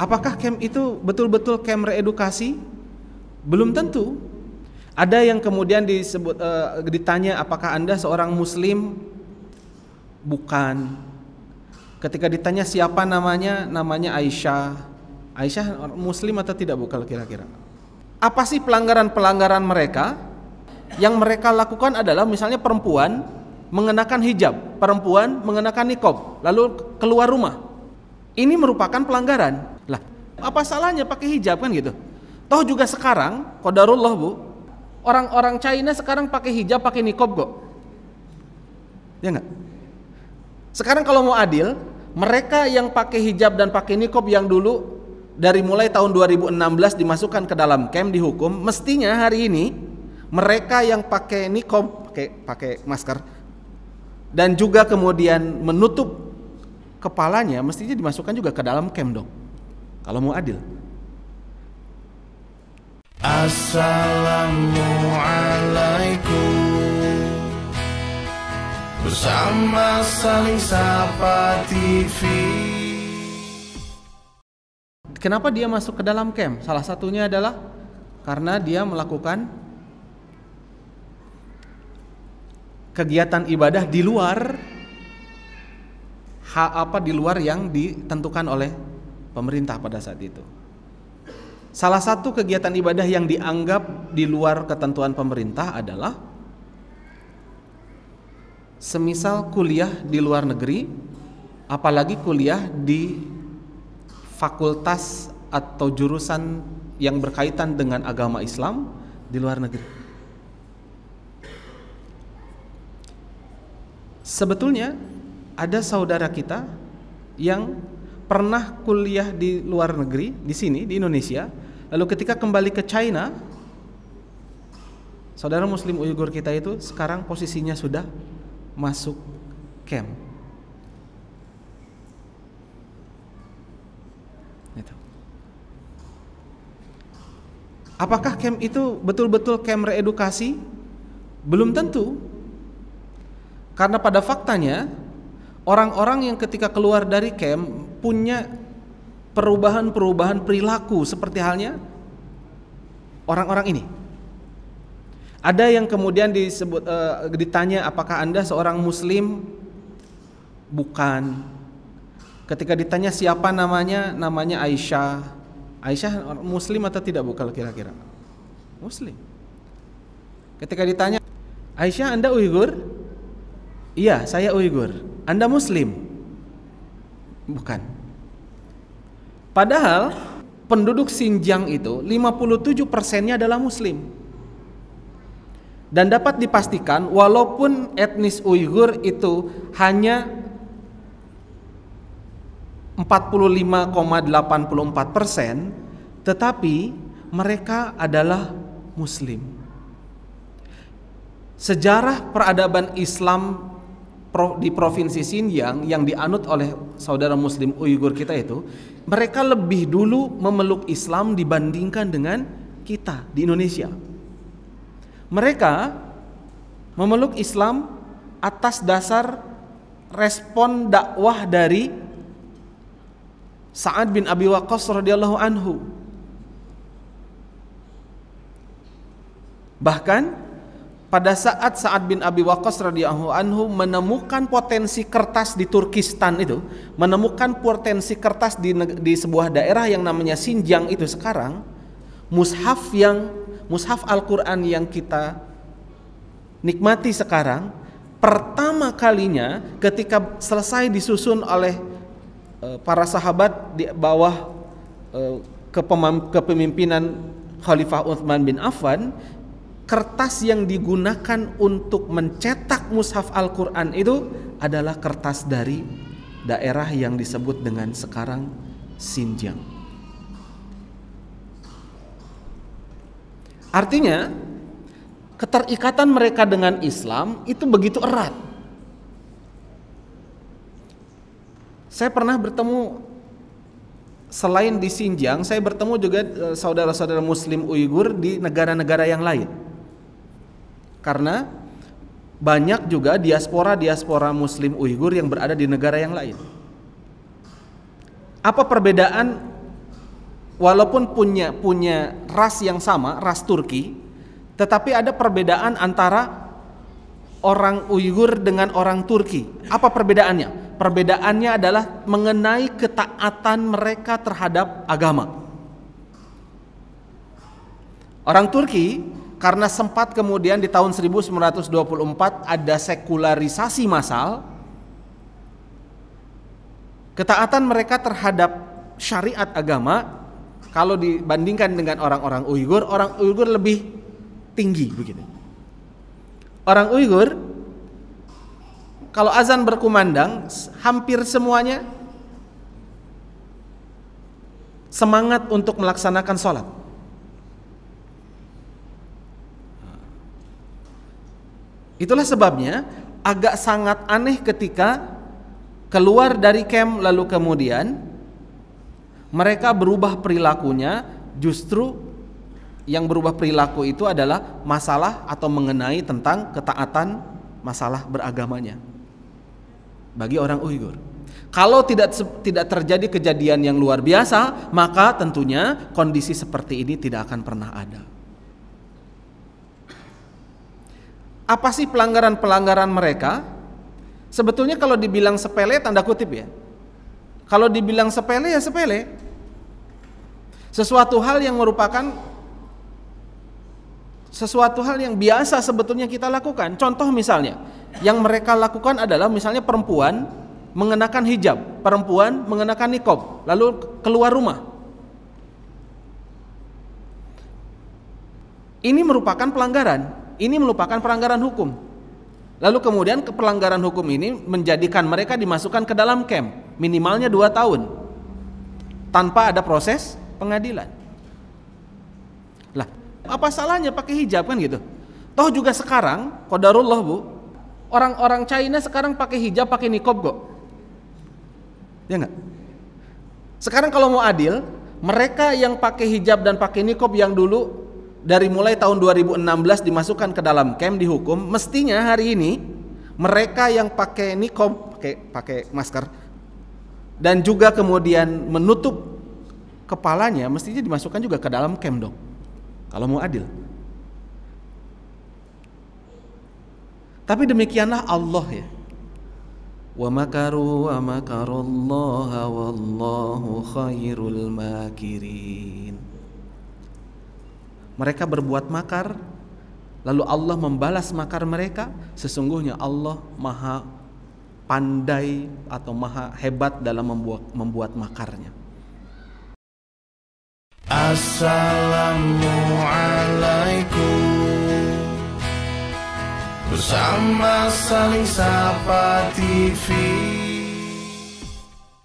Apakah camp itu betul-betul camp reedukasi? Belum tentu. Ada yang kemudian disebut uh, ditanya apakah Anda seorang muslim? Bukan. Ketika ditanya siapa namanya? Namanya Aisyah. Aisyah muslim atau tidak bukan kira-kira? Apa sih pelanggaran-pelanggaran mereka? Yang mereka lakukan adalah misalnya perempuan mengenakan hijab, perempuan mengenakan nikob, lalu keluar rumah ini merupakan pelanggaran. Lah, apa salahnya pakai hijab kan gitu? Toh juga sekarang, kodarullah bu, orang-orang China sekarang pakai hijab, pakai nikob kok. Ya enggak? Sekarang kalau mau adil, mereka yang pakai hijab dan pakai nikob yang dulu dari mulai tahun 2016 dimasukkan ke dalam camp dihukum, mestinya hari ini mereka yang pakai nikob, pakai pakai masker dan juga kemudian menutup kepalanya mestinya dimasukkan juga ke dalam kem dong. Kalau mau adil. Assalamualaikum Bersama saling sapa TV Kenapa dia masuk ke dalam kem? Salah satunya adalah karena dia melakukan kegiatan ibadah di luar hal apa di luar yang ditentukan oleh pemerintah pada saat itu. Salah satu kegiatan ibadah yang dianggap di luar ketentuan pemerintah adalah semisal kuliah di luar negeri, apalagi kuliah di fakultas atau jurusan yang berkaitan dengan agama Islam di luar negeri. Sebetulnya ada saudara kita yang pernah kuliah di luar negeri di sini di Indonesia lalu ketika kembali ke China saudara muslim Uyghur kita itu sekarang posisinya sudah masuk camp gitu. apakah camp itu betul-betul camp reedukasi belum tentu karena pada faktanya orang-orang yang ketika keluar dari camp punya perubahan-perubahan perilaku seperti halnya orang-orang ini. Ada yang kemudian disebut uh, ditanya apakah Anda seorang muslim? Bukan. Ketika ditanya siapa namanya? Namanya Aisyah. Aisyah muslim atau tidak bukan kira-kira? Muslim. Ketika ditanya, "Aisyah, Anda Uighur?" "Iya, saya Uighur." Anda Muslim? Bukan. Padahal penduduk Xinjiang itu 57 persennya adalah Muslim dan dapat dipastikan walaupun etnis Uighur itu hanya 45,84 persen, tetapi mereka adalah Muslim. Sejarah peradaban Islam di provinsi Xinjiang yang dianut oleh saudara muslim Uyghur kita itu mereka lebih dulu memeluk Islam dibandingkan dengan kita di Indonesia mereka memeluk Islam atas dasar respon dakwah dari Sa'ad bin Abi Waqqas radhiyallahu anhu bahkan pada saat Sa'ad bin Abi Waqqas radhiyallahu anhu menemukan potensi kertas di Turkistan itu, menemukan potensi kertas di, di sebuah daerah yang namanya Sinjang itu sekarang, mushaf yang mushaf Al-Qur'an yang kita nikmati sekarang pertama kalinya ketika selesai disusun oleh e, para sahabat di bawah e, kepemimpinan Khalifah Uthman bin Affan kertas yang digunakan untuk mencetak mushaf Al-Qur'an itu adalah kertas dari daerah yang disebut dengan sekarang Xinjiang. Artinya, keterikatan mereka dengan Islam itu begitu erat. Saya pernah bertemu selain di Xinjiang, saya bertemu juga eh, saudara-saudara muslim Uyghur di negara-negara yang lain. Karena banyak juga diaspora-diaspora muslim Uighur yang berada di negara yang lain. Apa perbedaan walaupun punya punya ras yang sama, ras Turki, tetapi ada perbedaan antara orang Uighur dengan orang Turki. Apa perbedaannya? Perbedaannya adalah mengenai ketaatan mereka terhadap agama. Orang Turki karena sempat kemudian di tahun 1924 ada sekularisasi massal ketaatan mereka terhadap syariat agama kalau dibandingkan dengan orang-orang Uighur orang Uighur lebih tinggi begitu orang Uighur kalau azan berkumandang hampir semuanya semangat untuk melaksanakan sholat Itulah sebabnya agak sangat aneh ketika keluar dari camp lalu kemudian mereka berubah perilakunya justru yang berubah perilaku itu adalah masalah atau mengenai tentang ketaatan masalah beragamanya bagi orang Uighur. Kalau tidak tidak terjadi kejadian yang luar biasa, maka tentunya kondisi seperti ini tidak akan pernah ada. Apa sih pelanggaran-pelanggaran mereka? Sebetulnya kalau dibilang sepele tanda kutip ya. Kalau dibilang sepele ya sepele. Sesuatu hal yang merupakan sesuatu hal yang biasa sebetulnya kita lakukan. Contoh misalnya, yang mereka lakukan adalah misalnya perempuan mengenakan hijab, perempuan mengenakan nikob, lalu keluar rumah. Ini merupakan pelanggaran ini melupakan pelanggaran hukum. Lalu kemudian ke pelanggaran hukum ini menjadikan mereka dimasukkan ke dalam camp minimalnya dua tahun tanpa ada proses pengadilan. Lah, apa salahnya pakai hijab kan gitu? Toh juga sekarang, kodarullah bu, orang-orang China sekarang pakai hijab, pakai nikob kok. Ya enggak? Sekarang kalau mau adil, mereka yang pakai hijab dan pakai nikob yang dulu dari mulai tahun 2016 dimasukkan ke dalam camp dihukum, mestinya hari ini mereka yang pakai nikob, pakai pakai masker dan juga kemudian menutup kepalanya mestinya dimasukkan juga ke dalam camp dong. Kalau mau adil. Tapi demikianlah Allah ya. Wa makaru wa makarullaha wallahu khairul makirin. Mereka berbuat makar, lalu Allah membalas makar mereka. Sesungguhnya Allah Maha pandai atau Maha hebat dalam membuat, membuat makarnya. Assalamualaikum Bersama saling sapa TV